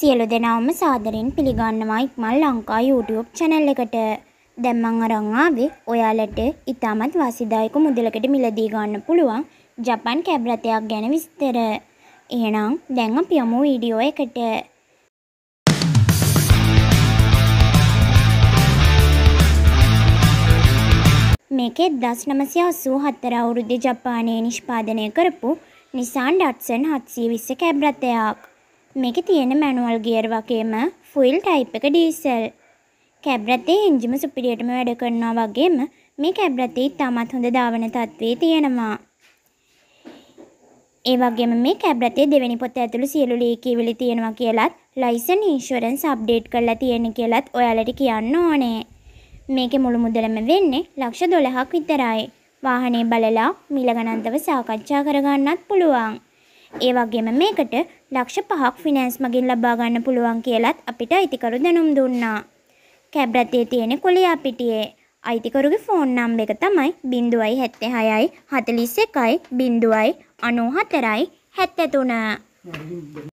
සියලු දෙනාම සාදරෙන් පිළිගන්නවා ඉක්මල් ලංකා YouTube channel එකට. දැන් මම අරන් ආවේ ඔයාලට ඉතාමත් වාසිදායක මුදලකට මිලදී ගන්න පුළුවන් ජපන් කැබ් රථයක් ගැන විස්තර. එහෙනම් දැන් අපි යමු වීඩියෝ එකට. මේකේ 1984 අවුරුද්දේ ජපානයේ නිෂ්පාදනය කරපු නිසාන් ඩට්සන් 720 කැබ් රථයක්. මේකේ තියෙන මැනුවල් ගියර් වගේම ෆුල් ටයිප් එක ඩීසල්. කැබ් රථයේ එන්ජිම සුපිරියටම වැඩ කරනවා වගේම මේ කැබ් රථයේ ඉතාමත් හොඳ ධාවන තත්ත්වයේ තියෙනවා. ඒ වගේම මේ කැබ් රථයේ දෙවෙනි පොත ඇතුළු සියලු ලීකීවිලි තියෙනවා කියලත් ලයිසන් ඉන්ෂුරන්ස් අප්ඩේට් කරලා තියෙන කියලත් ඔයාලට කියන්න ඕනේ. මේකේ මුළු මුදලම වෙන්නේ ලක්ෂ 12ක් විතරයි. වාහනේ බලලා මිල ගණන්තව සාකච්ඡා කරගන්නත් පුළුවන්. ඒ වගේම මේකට ලක්ෂ පහක් ෆිනෑන්ස් මගින් ලබා ගන්න පුළුවන් කියලත් අපිට අයිතිකරු දැනුම් දුන්නා. කැබ් රථයේ තියෙන කොළයා පිටියේ අයිතිකරුගේ ෆෝන් නම්බර එක තමයි 076යි 41යි 094යි 73.